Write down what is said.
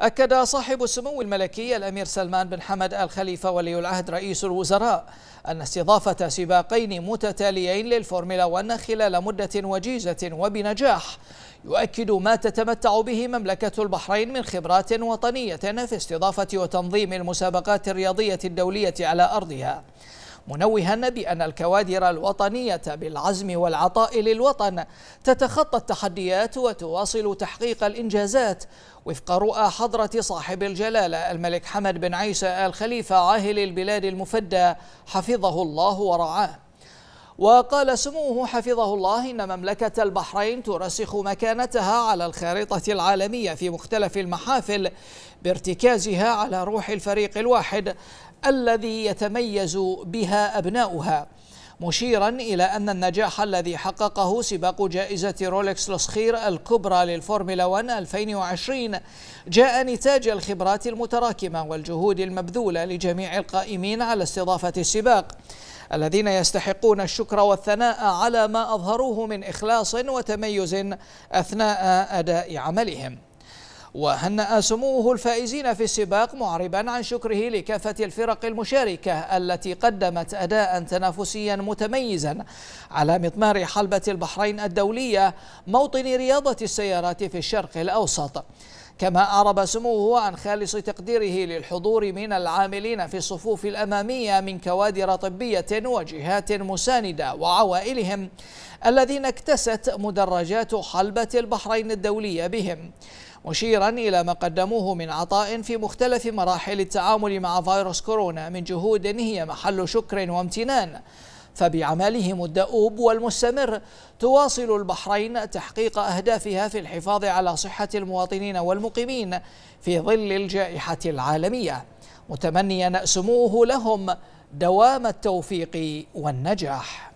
أكد صاحب السمو الملكي الأمير سلمان بن حمد آل خليفة ولي العهد رئيس الوزراء أن استضافة سباقين متتاليين للفورمولا 1 خلال مدة وجيزة وبنجاح يؤكد ما تتمتع به مملكة البحرين من خبرات وطنية في استضافة وتنظيم المسابقات الرياضية الدولية على أرضها منوها بأن الكوادر الوطنية بالعزم والعطاء للوطن تتخطى التحديات وتواصل تحقيق الإنجازات وفق رؤى حضرة صاحب الجلالة الملك حمد بن عيسى آل خليفة عاهل البلاد المفدى حفظه الله ورعاه وقال سموه حفظه الله إن مملكة البحرين ترسخ مكانتها على الخارطة العالمية في مختلف المحافل بارتكازها على روح الفريق الواحد الذي يتميز بها أبناؤها مشيرا إلى أن النجاح الذي حققه سباق جائزة رولكس لصخير الكبرى للفورمولا 1 2020 جاء نتاج الخبرات المتراكمة والجهود المبذولة لجميع القائمين على استضافة السباق الذين يستحقون الشكر والثناء على ما أظهروه من إخلاص وتميز أثناء أداء عملهم وهنأ سموه الفائزين في السباق معربا عن شكره لكافة الفرق المشاركة التي قدمت أداء تنافسيا متميزا على مطمار حلبة البحرين الدولية موطن رياضة السيارات في الشرق الأوسط كما أعرب سموه عن خالص تقديره للحضور من العاملين في الصفوف الأمامية من كوادر طبية وجهات مساندة وعوائلهم الذين اكتست مدرجات حلبة البحرين الدولية بهم مشيرا إلى ما قدموه من عطاء في مختلف مراحل التعامل مع فيروس كورونا من جهود هي محل شكر وامتنان فبعملهم الدؤوب والمستمر تواصل البحرين تحقيق أهدافها في الحفاظ على صحة المواطنين والمقيمين في ظل الجائحة العالمية متمنيا سموه لهم دوام التوفيق والنجاح